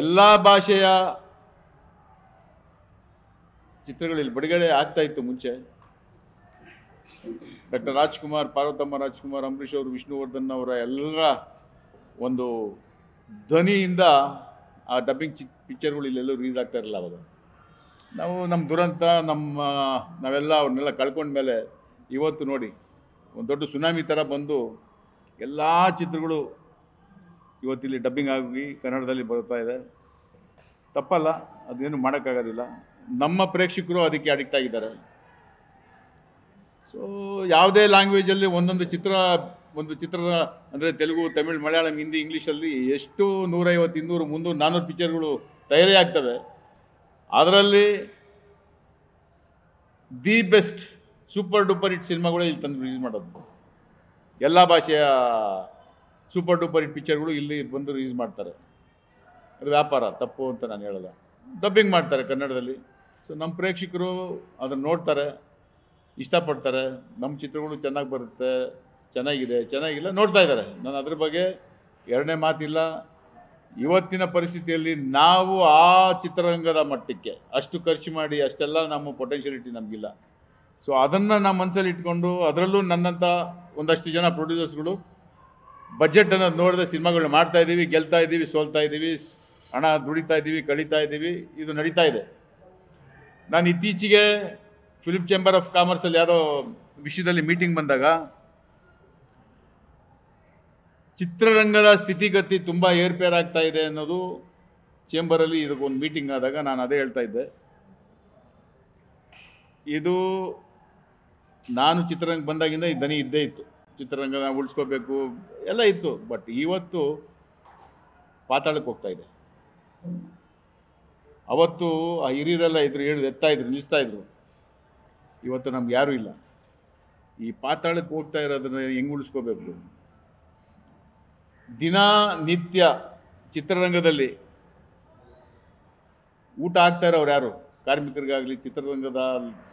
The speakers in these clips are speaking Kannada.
ಎಲ್ಲ ಭಾಷೆಯ ಚಿತ್ರಗಳಲ್ಲಿ ಬಿಡುಗಡೆ ಆಗ್ತಾ ಇತ್ತು ಮುಂಚೆ ಡಾಕ್ಟರ್ ರಾಜ್ಕುಮಾರ್ ಪಾರ್ವತಮ್ಮ ರಾಜ್ಕುಮಾರ್ ಅಂಬರೀಷ್ ಅವರು ವಿಷ್ಣುವರ್ಧನ್ ಅವರ ಎಲ್ಲರ ಒಂದು ಧ್ವನಿಯಿಂದ ಆ ಡಬ್ಬಿಂಗ್ ಚಿ ಪಿಕ್ಚರ್ಗಳು ಇಲ್ಲೆಲ್ಲೂ ರಿಲೀಸ್ ಆಗ್ತಾ ಇರಲಿಲ್ಲ ಅವಾಗ ನಾವು ನಮ್ಮ ದುರಂತ ನಮ್ಮ ನಾವೆಲ್ಲ ಅವ್ರನ್ನೆಲ್ಲ ಕಳ್ಕೊಂಡ್ಮೇಲೆ ಇವತ್ತು ನೋಡಿ ಒಂದು ದೊಡ್ಡ ಸುನಾಮಿ ಥರ ಬಂದು ಎಲ್ಲ ಚಿತ್ರಗಳು ಇವತ್ತಿಲ್ಲಿ ಡಬ್ಬಿಂಗ್ ಆಗಿ ಕನ್ನಡದಲ್ಲಿ ಬರ್ತಾ ಇದೆ ತಪ್ಪಲ್ಲ ಅದೇನು ಮಾಡೋಕ್ಕಾಗೋದಿಲ್ಲ ನಮ್ಮ ಪ್ರೇಕ್ಷಕರು ಅದಕ್ಕೆ ಅಡಿಕ್ಟ್ ಆಗಿದ್ದಾರೆ ಸೊ ಯಾವುದೇ ಲ್ಯಾಂಗ್ವೇಜಲ್ಲಿ ಒಂದೊಂದು ಚಿತ್ರ ಒಂದು ಚಿತ್ರದ ಅಂದರೆ ತೆಲುಗು ತಮಿಳು ಮಲಯಾಳಂ ಹಿಂದಿ ಇಂಗ್ಲೀಷಲ್ಲಿ ಎಷ್ಟು ನೂರೈವತ್ತು ಇನ್ನೂರು ಮುನ್ನೂರು ನಾನ್ನೂರು ಪಿಕ್ಚರ್ಗಳು ತಯಾರಿ ಆಗ್ತವೆ ಅದರಲ್ಲಿ the best super duper hit ಸಿನಿಮಾಗಳೇ ಇಲ್ಲಿ ತಂದು ರಿಲೀಸ್ ಮಾಡೋದು ಎಲ್ಲ ಭಾಷೆಯ ಸೂಪರ್ ಡೂಪರ್ ಪಿಕ್ಚರ್ಗಳು ಇಲ್ಲಿ ಬಂದು ರಿಲೀಸ್ ಮಾಡ್ತಾರೆ ಅದು ವ್ಯಾಪಾರ ತಪ್ಪು ಅಂತ ನಾನು ಹೇಳಲ್ಲ ಡಬ್ಬಿಂಗ್ ಮಾಡ್ತಾರೆ ಕನ್ನಡದಲ್ಲಿ ಸೊ ನಮ್ಮ ಪ್ರೇಕ್ಷಕರು ಅದನ್ನು ನೋಡ್ತಾರೆ ಇಷ್ಟಪಡ್ತಾರೆ ನಮ್ಮ ಚಿತ್ರಗಳು ಚೆನ್ನಾಗಿ ಬರುತ್ತೆ ಚೆನ್ನಾಗಿದೆ ಚೆನ್ನಾಗಿಲ್ಲ ನೋಡ್ತಾ ಇದ್ದಾರೆ ನಾನು ಅದ್ರ ಬಗ್ಗೆ ಎರಡನೇ ಮಾತಿಲ್ಲ ಇವತ್ತಿನ ಪರಿಸ್ಥಿತಿಯಲ್ಲಿ ನಾವು ಆ ಚಿತ್ರರಂಗದ ಮಟ್ಟಕ್ಕೆ ಅಷ್ಟು ಖರ್ಚು ಮಾಡಿ ಅಷ್ಟೆಲ್ಲ ನಮ್ಮ ಪೊಟೆನ್ಷಿಯಲಿಟಿ ನಮಗಿಲ್ಲ ಸೊ ಅದನ್ನು ನಮ್ಮ ಮನಸ್ಸಲ್ಲಿ ಇಟ್ಕೊಂಡು ಅದರಲ್ಲೂ ನನ್ನಂಥ ಒಂದಷ್ಟು ಜನ ಪ್ರೊಡ್ಯೂಸರ್ಸ್ಗಳು ಬಜೆಟ್ ಅನ್ನೋದು ನೋಡಿದ್ರೆ ಸಿನಿಮಾಗಳು ಮಾಡ್ತಾ ಇದ್ದೀವಿ ಗೆಲ್ತಾ ಇದ್ದೀವಿ ಸೋಲ್ತಾ ಇದ್ದೀವಿ ಹಣ ದುಡಿತಾ ಇದ್ದೀವಿ ಕಳೀತಾ ಇದ್ದೀವಿ ಇದು ನಡೀತಾ ಇದೆ ನಾನು ಇತ್ತೀಚೆಗೆ ಫಿಲ್ಮ್ ಚೇಂಬರ್ ಆಫ್ ಕಾಮರ್ಸಲ್ಲಿ ಯಾರೋ ವಿಷಯದಲ್ಲಿ ಮೀಟಿಂಗ್ ಬಂದಾಗ ಚಿತ್ರರಂಗದ ಸ್ಥಿತಿಗತಿ ತುಂಬ ಏರ್ಪೇರ್ ಇದೆ ಅನ್ನೋದು ಚೇಂಬರಲ್ಲಿ ಇದಕ್ಕೊಂದು ಮೀಟಿಂಗ್ ಆದಾಗ ನಾನು ಅದೇ ಹೇಳ್ತಾ ಇದ್ದೆ ಇದು ನಾನು ಚಿತ್ರರಂಗ ಬಂದಾಗಿಂದ ಈ ದನಿ ಇದ್ದೇ ಇತ್ತು ಚಿತ್ರರಂಗನ ಉಳಿಸ್ಕೋಬೇಕು ಎಲ್ಲ ಇತ್ತು ಬಟ್ ಇವತ್ತು ಪಾತಾಳಕ್ಕೆ ಹೋಗ್ತಾ ಇದೆ ಅವತ್ತು ಆ ಹಿರಿಯರೆಲ್ಲ ಇದ್ರು ಹೇಳಿದ್ರು ಎತ್ತಾ ಇದ್ರು ನಿಲ್ಲಿಸ್ತಾ ಇದ್ರು ಇವತ್ತು ನಮ್ಗೆ ಯಾರೂ ಇಲ್ಲ ಈ ಪಾತಾಳಕ್ಕೆ ಹೋಗ್ತಾ ಇರೋದನ್ನ ಹೆಂಗ್ ಉಳಿಸ್ಕೋಬೇಕು ನಿತ್ಯ ಚಿತ್ರರಂಗದಲ್ಲಿ ಊಟ ಆಗ್ತಾ ಇರೋರು ಯಾರು ಕಾರ್ಮಿಕರಿಗಾಗಲಿ ಚಿತ್ರರಂಗದ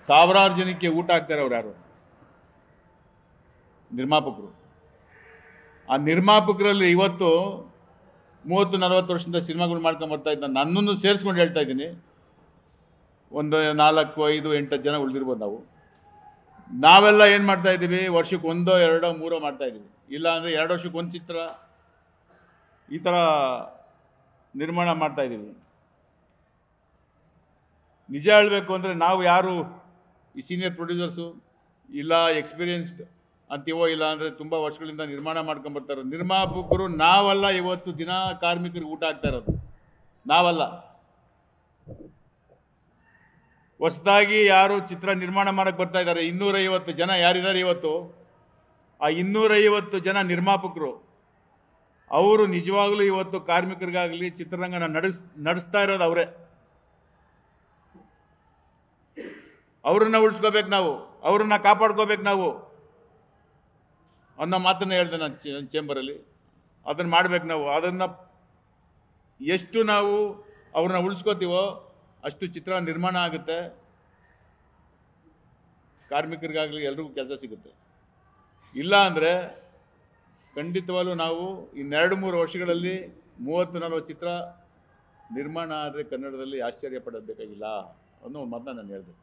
ಸಾವಿರಾರು ಜನಕ್ಕೆ ಊಟ ಆಗ್ತಾ ಇರೋರು ಯಾರು ನಿರ್ಮಾಪಕರು ಆ ನಿರ್ಮಾಪಕರಲ್ಲಿ ಇವತ್ತು ಮೂವತ್ತು ನಲವತ್ತು ವರ್ಷದಿಂದ ಸಿನಿಮಾಗಳು ಮಾಡ್ಕೊಂಡು ಬರ್ತಾ ಇದ್ದ ನನ್ನನ್ನು ಸೇರಿಸ್ಕೊಂಡು ಹೇಳ್ತಾ ಇದ್ದೀನಿ ಒಂದು ನಾಲ್ಕು ಐದು ಎಂಟು ಜನ ಉಳಿದಿರ್ಬೋದು ನಾವು ನಾವೆಲ್ಲ ಏನು ಮಾಡ್ತಾ ಇದ್ದೀವಿ ವರ್ಷಕ್ಕೆ ಒಂದೋ ಎರಡೋ ಮೂರೋ ಮಾಡ್ತಾ ಇದ್ದೀವಿ ಇಲ್ಲ ಅಂದರೆ ಎರಡು ವರ್ಷಕ್ಕೆ ಒಂದು ಚಿತ್ರ ಈ ಥರ ನಿರ್ಮಾಣ ಮಾಡ್ತಾ ಇದ್ದೀವಿ ನಿಜ ಹೇಳಬೇಕು ಅಂದರೆ ನಾವು ಯಾರು ಈ ಸೀನಿಯರ್ ಪ್ರೊಡ್ಯೂಸರ್ಸು ಇಲ್ಲ ಎಕ್ಸ್ಪೀರಿಯನ್ಸ್ಡ್ ಅಂತೀವೋ ಇಲ್ಲ ಅಂದರೆ ತುಂಬ ವರ್ಷಗಳಿಂದ ನಿರ್ಮಾಣ ಮಾಡ್ಕೊಂಬರ್ತಾರೆ ನಿರ್ಮಾಪಕರು ನಾವಲ್ಲ ಇವತ್ತು ದಿನ ಕಾರ್ಮಿಕರಿಗೆ ಊಟ ಆಗ್ತಾ ಇರೋದು ನಾವಲ್ಲ ಹೊಸದಾಗಿ ಯಾರು ಚಿತ್ರ ನಿರ್ಮಾಣ ಮಾಡಕ್ಕೆ ಬರ್ತಾ ಇದ್ದಾರೆ ಇನ್ನೂರೈವತ್ತು ಜನ ಯಾರಿದ್ದಾರೆ ಇವತ್ತು ಆ ಇನ್ನೂರೈವತ್ತು ಜನ ನಿರ್ಮಾಪಕರು ಅವರು ನಿಜವಾಗಲೂ ಇವತ್ತು ಕಾರ್ಮಿಕರಿಗಾಗಲಿ ಚಿತ್ರರಂಗನ ನಡೆಸ್ ನಡೆಸ್ತಾ ಇರೋದು ಅವರೇ ಅವ್ರನ್ನ ಉಳಿಸ್ಕೋಬೇಕು ನಾವು ಅವ್ರನ್ನ ಕಾಪಾಡ್ಕೋಬೇಕು ನಾವು ಅನ್ನೋ ಮಾತನ್ನು ಹೇಳಿದೆ ನಾನು ಚೇಂಬರಲ್ಲಿ ಅದನ್ನು ಮಾಡಬೇಕು ನಾವು ಅದನ್ನು ಎಷ್ಟು ನಾವು ಅವ್ರನ್ನ ಉಳಿಸ್ಕೋತೀವೋ ಅಷ್ಟು ಚಿತ್ರ ನಿರ್ಮಾಣ ಆಗುತ್ತೆ ಕಾರ್ಮಿಕರಿಗಾಗಲಿ ಎಲ್ರಿಗೂ ಕೆಲಸ ಸಿಗುತ್ತೆ ಇಲ್ಲ ಅಂದರೆ ಖಂಡಿತವಾಗಲೂ ನಾವು ಇನ್ನೆರಡು ಮೂರು ವರ್ಷಗಳಲ್ಲಿ ಮೂವತ್ತು ನಲವತ್ತು ಚಿತ್ರ ನಿರ್ಮಾಣ ಆದರೆ ಕನ್ನಡದಲ್ಲಿ ಆಶ್ಚರ್ಯ ಪಡಬೇಕಾಗಿಲ್ಲ ಅನ್ನೋ ಒಂದು ಮಾತನ್ನ ನಾನು ಹೇಳಿದೆ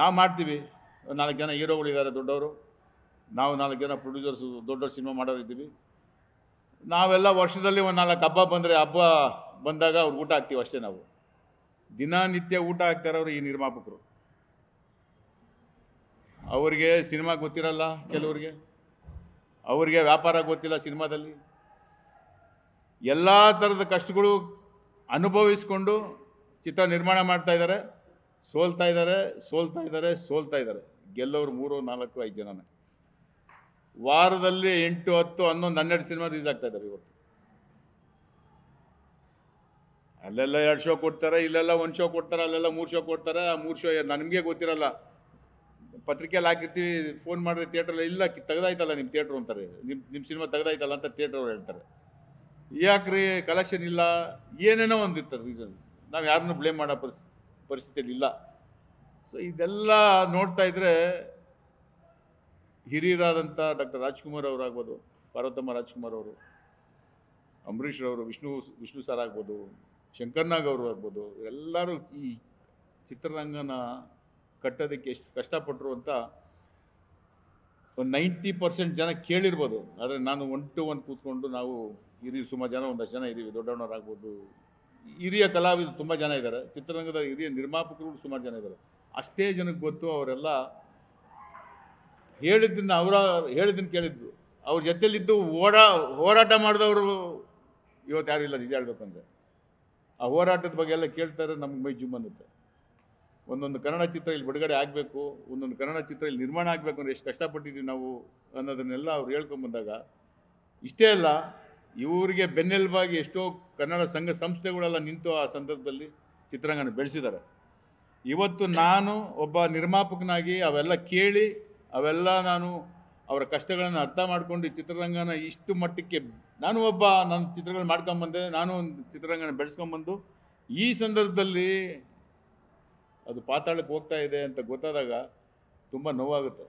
ನಾವು ಮಾಡ್ತೀವಿ ನಾಲ್ಕು ಜನ ಹೀರೋಗಳಿದ್ದಾರೆ ದೊಡ್ಡವರು ನಾವು ನಾಲ್ಕು ಜನ ಪ್ರೊಡ್ಯೂಸರ್ಸು ದೊಡ್ಡ ದೊಡ್ಡ ಸಿನಿಮಾ ಮಾಡೋರಿದ್ದೀವಿ ನಾವೆಲ್ಲ ವರ್ಷದಲ್ಲಿ ಒಂದು ನಾಲ್ಕು ಹಬ್ಬ ಬಂದರೆ ಹಬ್ಬ ಬಂದಾಗ ಅವ್ರಿಗೆ ಊಟ ಹಾಕ್ತೀವಿ ಅಷ್ಟೇ ನಾವು ದಿನನಿತ್ಯ ಊಟ ಅವರು ಈ ನಿರ್ಮಾಪಕರು ಅವರಿಗೆ ಸಿನಿಮಾ ಗೊತ್ತಿರಲ್ಲ ಕೆಲವರಿಗೆ ಅವರಿಗೆ ವ್ಯಾಪಾರ ಗೊತ್ತಿಲ್ಲ ಸಿನಿಮಾದಲ್ಲಿ ಎಲ್ಲ ಥರದ ಕಷ್ಟಗಳು ಅನುಭವಿಸ್ಕೊಂಡು ಚಿತ್ರ ನಿರ್ಮಾಣ ಮಾಡ್ತಾಯಿದ್ದಾರೆ ಸೋಲ್ತಾ ಇದ್ದಾರೆ ಸೋಲ್ತಾ ಇದ್ದಾರೆ ಸೋಲ್ತಾ ಇದ್ದಾರೆ ಗೆಲ್ಲೋರು ಮೂರು ನಾಲ್ಕು ಐದು ಜನನೇ ವಾರದಲ್ಲಿ ಎಂಟು ಹತ್ತು ಹನ್ನೊಂದು ಹನ್ನೆರಡು ಸಿನಿಮಾ ರೀಸ್ ಆಗ್ತಾ ಇದ್ದಾರೆ ಇವತ್ತು ಅಲ್ಲೆಲ್ಲ ಎರಡು ಶೋ ಕೊಡ್ತಾರೆ ಇಲ್ಲೆಲ್ಲ ಒಂದು ಶೋ ಕೊಡ್ತಾರೆ ಅಲ್ಲೆಲ್ಲ ಮೂರು ಶೋ ಕೊಡ್ತಾರೆ ಆ ಮೂರು ಶೋ ನನಗೆ ಗೊತ್ತಿರಲ್ಲ ಪತ್ರಿಕೆಯಲ್ಲಿ ಹಾಕಿರ್ತೀವಿ ಫೋನ್ ಮಾಡಿದ್ರೆ ಥಿಯೇಟ್ರಲ್ಲಿ ಇಲ್ಲ ತೆಗ್ದಾಯ್ತಲ್ಲ ನಿಮ್ಮ ಥಿಯೇಟ್ರ್ ಅಂತಾರೆ ನಿಮ್ಮ ನಿಮ್ಮ ಸಿನಿಮಾ ತೆಗ್ದಾಯ್ತಲ್ಲ ಅಂತ ಥಿಯೇಟ್ರವ್ರು ಹೇಳ್ತಾರೆ ಯಾಕ್ರಿ ಕಲೆಕ್ಷನ್ ಇಲ್ಲ ಏನೇನೋ ಒಂದು ಇರ್ತದೆ ರೀಸನ್ ನಾವು ಯಾರನ್ನೂ ಬ್ಲೇಮ್ ಮಾಡೋ ಪರಿಸ್ಥಿತಿಯಲ್ಲಿ ಇಲ್ಲ ಸೊ ಇದೆಲ್ಲ ನೋಡ್ತಾ ಇದ್ರೆ ಹಿರಿಯರಾದಂಥ ಡಾಕ್ಟರ್ ರಾಜ್ಕುಮಾರ್ ಅವರಾಗ್ಬೋದು ಪಾರ್ವತಮ್ಮ ರಾಜ್ಕುಮಾರ್ ಅವರು ಅಂಬರೀಷ್ರವರು ವಿಷ್ಣು ವಿಷ್ಣು ಸರ್ ಆಗ್ಬೋದು ಶಂಕರ್ನಾಗ್ ಅವರು ಆಗ್ಬೋದು ಎಲ್ಲರೂ ಈ ಚಿತ್ರರಂಗನ ಕಟ್ಟೋದಕ್ಕೆ ಎಷ್ಟು ಕಷ್ಟಪಟ್ಟರು ಅಂತ ಒಂದು ನೈಂಟಿ ಪರ್ಸೆಂಟ್ ಜನ ಕೇಳಿರ್ಬೋದು ಆದರೆ ನಾನು ಒನ್ ಟು ಒನ್ ಕೂತ್ಕೊಂಡು ನಾವು ಹಿರಿಯ ಸುಮಾರು ಜನ ಒಂದಷ್ಟು ಜನ ಇದ್ದೀವಿ ದೊಡ್ಡವನವರಾಗ್ಬೋದು ಹಿರಿಯ ಕಲಾವಿದರು ತುಂಬ ಜನ ಇದ್ದಾರೆ ಚಿತ್ರರಂಗದ ಹಿರಿಯ ನಿರ್ಮಾಪಕರು ಸುಮಾರು ಜನ ಇದ್ದಾರೆ ಅಷ್ಟೇ ಜನಕ್ಕೆ ಗೊತ್ತು ಅವರೆಲ್ಲ ಹೇಳಿದ್ದನ್ನು ಅವರ ಹೇಳಿದ್ದನ್ನು ಕೇಳಿದ್ದು ಅವ್ರ ಜೊತೆಯಲ್ಲಿದ್ದು ಓಡಾ ಹೋರಾಟ ಮಾಡಿದವರು ಇವತ್ತು ಯಾರು ಇಲ್ಲ ನಿಜ ಹೇಳ್ಬೇಕಂದ್ರೆ ಆ ಹೋರಾಟದ ಬಗ್ಗೆ ಎಲ್ಲ ಕೇಳ್ತಾರೆ ನಮ್ಗೆ ಮೈ ಜುಮ್ ಒಂದೊಂದು ಕನ್ನಡ ಚಿತ್ರ ಇಲ್ಲಿ ಬಿಡುಗಡೆ ಆಗಬೇಕು ಒಂದೊಂದು ಕನ್ನಡ ಚಿತ್ರ ಇಲ್ಲಿ ನಿರ್ಮಾಣ ಆಗಬೇಕು ಅಂದರೆ ಎಷ್ಟು ಕಷ್ಟಪಟ್ಟಿದ್ದೀವಿ ನಾವು ಅನ್ನೋದನ್ನೆಲ್ಲ ಅವ್ರು ಬಂದಾಗ ಇಷ್ಟೇ ಅಲ್ಲ ಇವರಿಗೆ ಬೆನ್ನೆಲುಬಾಗಿ ಎಷ್ಟೋ ಕನ್ನಡ ಸಂಘ ಸಂಸ್ಥೆಗಳೆಲ್ಲ ನಿಂತು ಆ ಸಂದರ್ಭದಲ್ಲಿ ಚಿತ್ರರಂಗನ ಬೆಳೆಸಿದ್ದಾರೆ ಇವತ್ತು ನಾನು ಒಬ್ಬ ನಿರ್ಮಾಪಕನಾಗಿ ಅವೆಲ್ಲ ಕೇಳಿ ಅವೆಲ್ಲ ನಾನು ಅವರ ಕಷ್ಟಗಳನ್ನು ಅರ್ಥ ಮಾಡಿಕೊಂಡು ಚಿತ್ರರಂಗನ ಇಷ್ಟು ಮಟ್ಟಕ್ಕೆ ನಾನು ಒಬ್ಬ ನನ್ನ ಚಿತ್ರಗಳನ್ನ ಮಾಡ್ಕೊಂಬಂದೆ ನಾನು ಒಂದು ಚಿತ್ರರಂಗನ ಬೆಳೆಸ್ಕೊಂಬಂದು ಈ ಸಂದರ್ಭದಲ್ಲಿ ಅದು ಪಾತಾಳಕ್ಕೆ ಹೋಗ್ತಾ ಇದೆ ಅಂತ ಗೊತ್ತಾದಾಗ ತುಂಬ ನೋವಾಗುತ್ತೆ